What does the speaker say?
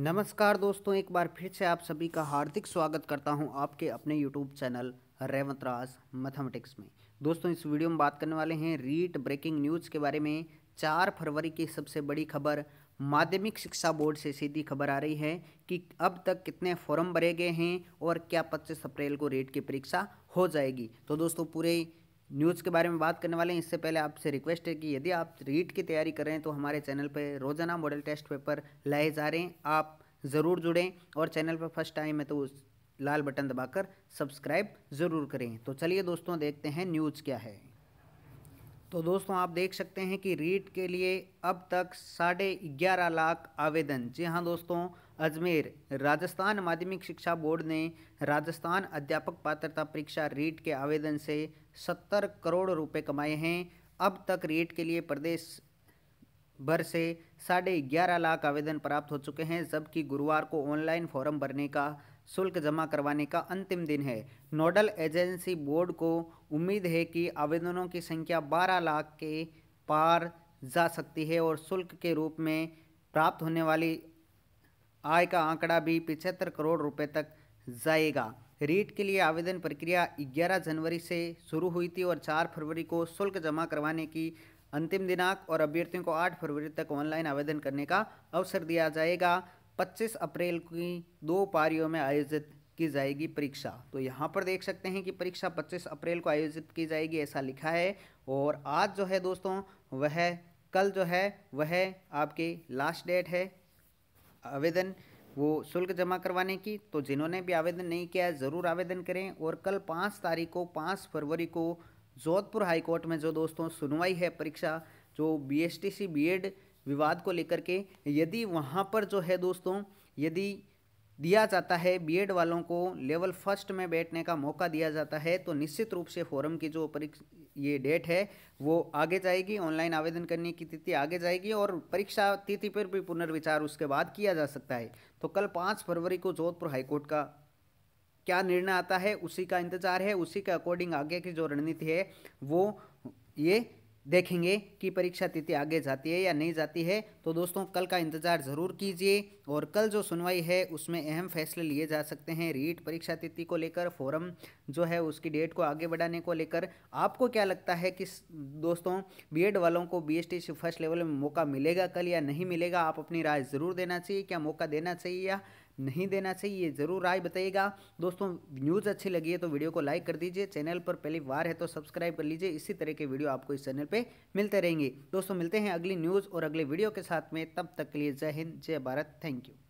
नमस्कार दोस्तों एक बार फिर से आप सभी का हार्दिक स्वागत करता हूं आपके अपने YouTube channel Revant Raj mathematics में दोस्तों इस वीडियो में बात करने वाले हैं रीट ब्रेकिंग न्यूज़ के बारे में चार फरवरी की सबसे बड़ी खबर माध्यमिक शिक्षा बोर्ड से सीधी खबर आ रही है कि अब तक कितने फॉर्म भरे गए हैं और क्या पच्चीस अप्रैल को रेट की परीक्षा हो जाएगी तो दोस्तों पूरे न्यूज़ के बारे में बात करने वाले हैं इससे पहले आपसे रिक्वेस्ट है कि यदि आप रीट की तैयारी कर रहे हैं तो हमारे चैनल पर रोज़ाना मॉडल टेस्ट पेपर लाए जा रहे हैं आप ज़रूर जुड़ें और चैनल पर फर्स्ट टाइम है तो लाल बटन दबाकर सब्सक्राइब ज़रूर करें तो चलिए दोस्तों देखते हैं न्यूज़ क्या है तो दोस्तों आप देख सकते हैं कि रीट के लिए अब तक साढ़े ग्यारह लाख आवेदन जी हाँ दोस्तों अजमेर राजस्थान माध्यमिक शिक्षा बोर्ड ने राजस्थान अध्यापक पात्रता परीक्षा रीट के आवेदन से सत्तर करोड़ रुपए कमाए हैं अब तक रीट के लिए प्रदेश भर से साढ़े ग्यारह लाख आवेदन प्राप्त हो चुके हैं जबकि गुरुवार को ऑनलाइन फॉर्म भरने का शुल्क जमा करवाने का अंतिम दिन है नोडल एजेंसी बोर्ड को उम्मीद है कि आवेदनों की संख्या 12 लाख के पार जा सकती है और शुल्क के रूप में प्राप्त होने वाली आय का आंकड़ा भी पिछहत्तर करोड़ रुपए तक जाएगा रीट के लिए आवेदन प्रक्रिया 11 जनवरी से शुरू हुई थी और 4 फरवरी को शुल्क जमा करवाने की अंतिम दिनांक और अभ्यर्थियों को 8 फरवरी तक ऑनलाइन आवेदन करने का अवसर दिया जाएगा 25 अप्रैल की दो पारियों में आयोजित की जाएगी परीक्षा तो यहाँ पर देख सकते हैं कि परीक्षा 25 अप्रैल को आयोजित की जाएगी ऐसा लिखा है और आज जो है दोस्तों वह कल जो है वह आपकी लास्ट डेट है आवेदन वो शुल्क जमा करवाने की तो जिन्होंने भी आवेदन नहीं किया है ज़रूर आवेदन करें और कल पाँच तारीख को पाँच फरवरी को जोधपुर हाईकोर्ट में जो दोस्तों सुनवाई है परीक्षा जो B S T C B Ed विवाद को लेकर के यदि वहाँ पर जो है दोस्तों यदि दिया जाता है एड वालों को लेवल फर्स्ट में बैठने का मौका दिया जाता है तो निश्चित रूप से फॉरम की जो परीक्षा ये डेट है वो आगे जाएगी ऑनलाइन आवेदन करने की तिथि आगे जाएगी और परीक्षा तिथि पर भी पुनर्विचार उसके बाद किया जा सकता है तो कल पाँच फरवरी को जोधपुर हाईकोर्ट का क्या निर्णय आता है उसी का इंतजार है उसी के अकॉर्डिंग आगे की जो रणनीति है वो ये देखेंगे कि परीक्षा तिथि आगे जाती है या नहीं जाती है तो दोस्तों कल का इंतज़ार ज़रूर कीजिए और कल जो सुनवाई है उसमें अहम फैसले लिए जा सकते हैं रीट परीक्षा तिथि को लेकर फोरम जो है उसकी डेट को आगे बढ़ाने को लेकर आपको क्या लगता है कि दोस्तों बीएड वालों को बीएसटी से फर्स्ट लेवल में मौका मिलेगा कल या नहीं मिलेगा आप अपनी राय ज़रूर देना चाहिए क्या मौका देना चाहिए या नहीं देना चाहिए ज़रूर राय बताइएगा दोस्तों न्यूज़ अच्छी लगी है तो वीडियो को लाइक कर दीजिए चैनल पर पहली बार है तो सब्सक्राइब कर लीजिए इसी तरह के वीडियो आपको इस चैनल पर मिलते रहेंगे दोस्तों मिलते हैं अगली न्यूज़ और अगले वीडियो के साथ में तब तक के लिए जय हिंद जय भारत थैंक यू